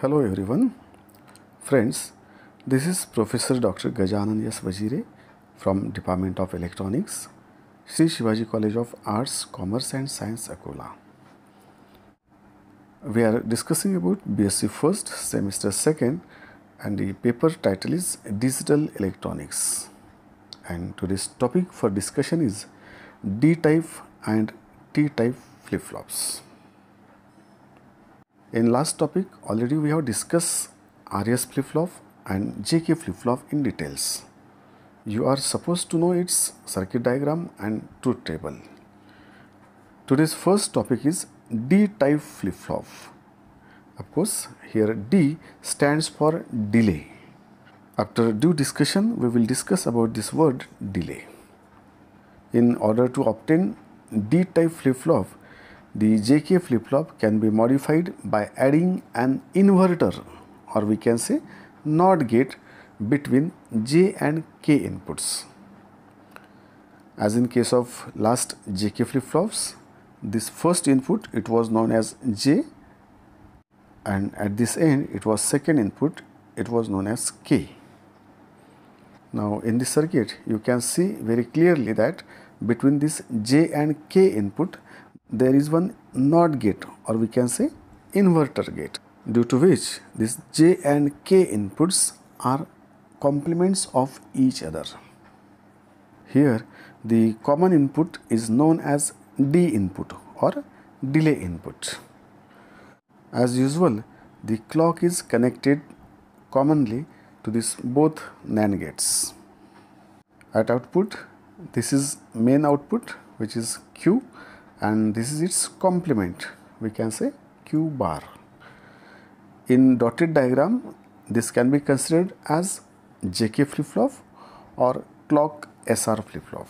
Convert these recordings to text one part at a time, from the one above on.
Hello everyone. Friends, this is Professor Dr. Gajanan S. Vajire from Department of Electronics, Sri Shivaji College of Arts, Commerce and Science, Akola. We are discussing about BSc first semester second and the paper title is Digital Electronics. And today's topic for discussion is D-type and T-type flip-flops. In last topic, already we have discussed RS flip-flop and JK flip-flop in details. You are supposed to know its circuit diagram and truth table. Today's first topic is D-type flip-flop. Of course, here D stands for delay. After due discussion, we will discuss about this word delay. In order to obtain D-type flip-flop, the JK flip-flop can be modified by adding an inverter or we can say NOT gate between J and K inputs. As in case of last JK flip-flops, this first input it was known as J and at this end it was second input it was known as K. Now in this circuit you can see very clearly that between this J and K input there is one NOT gate or we can say inverter gate due to which this J and K inputs are complements of each other. Here the common input is known as D input or delay input. As usual the clock is connected commonly to this both NAND gates. At output this is main output which is Q and this is its complement we can say q bar in dotted diagram this can be considered as jk flip-flop or clock sr flip-flop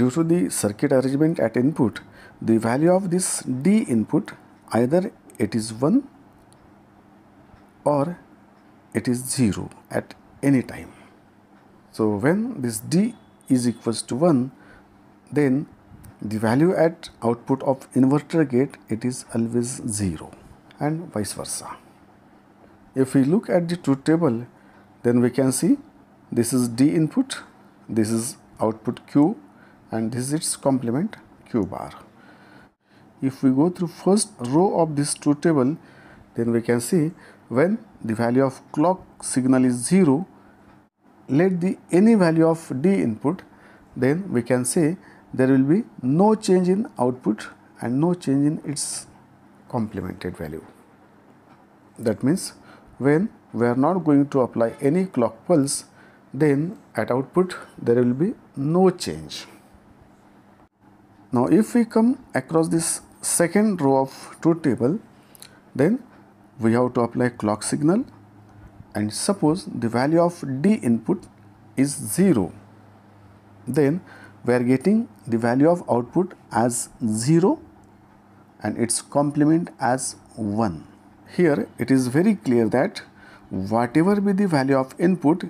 due to the circuit arrangement at input the value of this d input either it is 1 or it is 0 at any time so when this d is equals to 1 then the value at output of inverter gate it is always 0 and vice versa. If we look at the truth table then we can see this is D input, this is output Q and this is its complement Q bar. If we go through first row of this truth table then we can see when the value of clock signal is 0 let the any value of D input then we can say there will be no change in output and no change in its complemented value. That means when we are not going to apply any clock pulse then at output there will be no change. Now if we come across this second row of truth table then we have to apply clock signal and suppose the value of D input is 0 then we are getting the value of output as 0 and its complement as 1. Here it is very clear that whatever be the value of input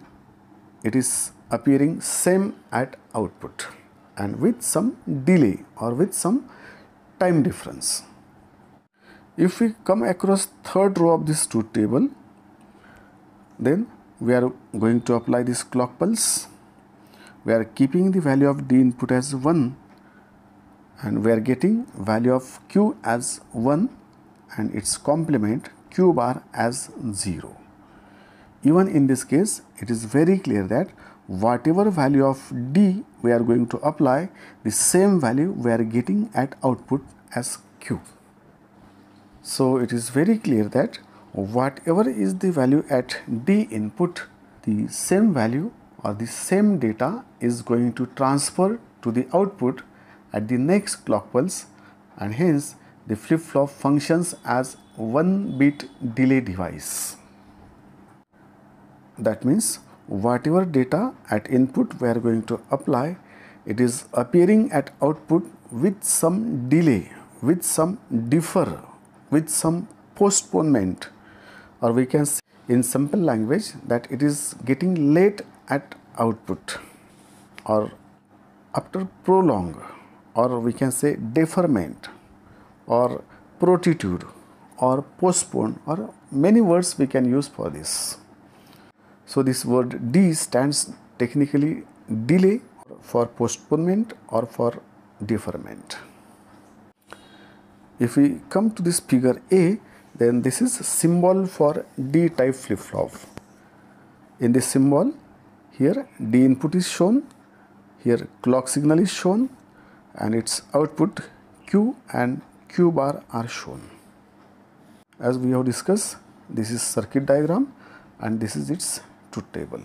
it is appearing same at output and with some delay or with some time difference. If we come across third row of this truth table then we are going to apply this clock pulse we are keeping the value of d input as 1 and we are getting value of q as 1 and its complement q bar as 0. Even in this case, it is very clear that whatever value of d we are going to apply, the same value we are getting at output as q. So it is very clear that whatever is the value at d input, the same value or the same data is going to transfer to the output at the next clock pulse and hence the flip-flop functions as 1 bit delay device. That means whatever data at input we are going to apply it is appearing at output with some delay, with some defer, with some postponement or we can say in simple language that it is getting late at output or after prolong or we can say deferment or protitude or postpone or many words we can use for this. So this word D stands technically delay for postponement or for deferment. If we come to this figure A then this is symbol for D type flip-flop. In this symbol here D input is shown, here clock signal is shown and its output Q and Q bar are shown. As we have discussed, this is circuit diagram and this is its truth table.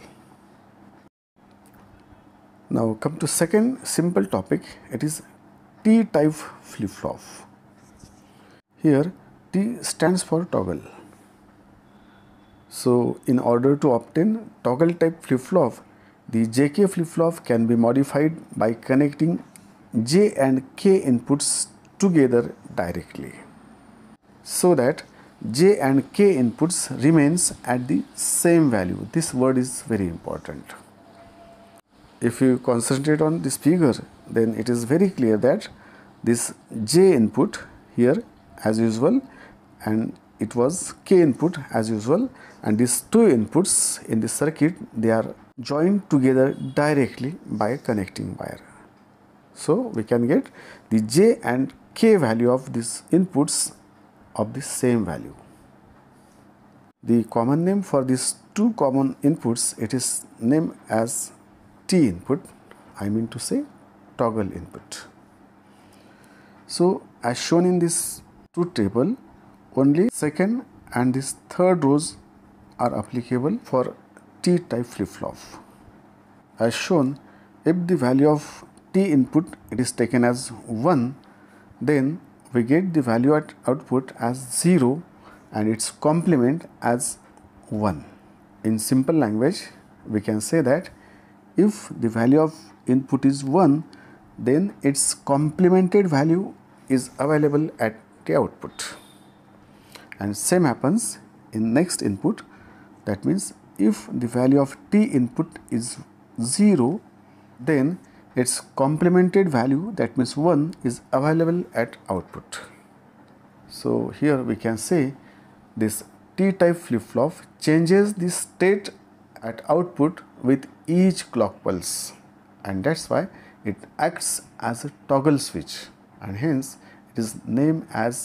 Now come to second simple topic, it is T-type flip-flop. Here T stands for toggle. So in order to obtain toggle type flip-flop, the JK flip-flop can be modified by connecting J and K inputs together directly so that J and K inputs remains at the same value. This word is very important. If you concentrate on this figure, then it is very clear that this J input here as usual and it was k input as usual and these two inputs in the circuit they are joined together directly by a connecting wire. So we can get the j and k value of these inputs of the same value. The common name for these two common inputs it is named as T input I mean to say toggle input. So as shown in this truth table only second and this third rows are applicable for T type flip-flop. As shown, if the value of T input it is taken as 1, then we get the value at output as 0 and its complement as 1. In simple language, we can say that if the value of input is 1, then its complemented value is available at the output and same happens in next input that means if the value of t input is 0 then its complemented value that means 1 is available at output. So here we can say this T-type flip-flop changes the state at output with each clock pulse and that's why it acts as a toggle switch and hence it is named as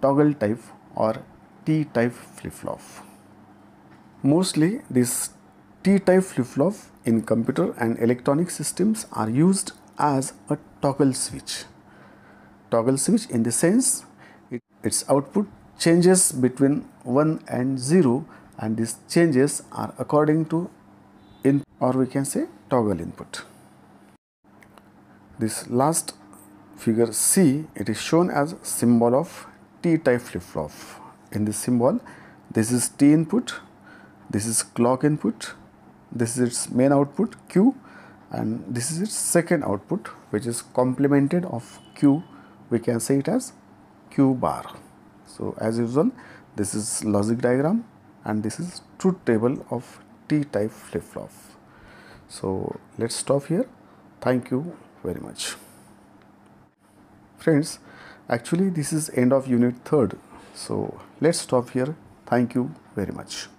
toggle type or T-type flip-flop. Mostly this T-type flip-flop in computer and electronic systems are used as a toggle switch. Toggle switch in the sense it, its output changes between 1 and 0 and these changes are according to in or we can say toggle input. This last figure C it is shown as symbol of T-type flip-flop in this symbol this is t input this is clock input this is its main output q and this is its second output which is complemented of q we can say it as q bar so as usual this is logic diagram and this is truth table of t type flip-flop so let's stop here thank you very much friends actually this is end of unit third. So let's stop here. Thank you very much.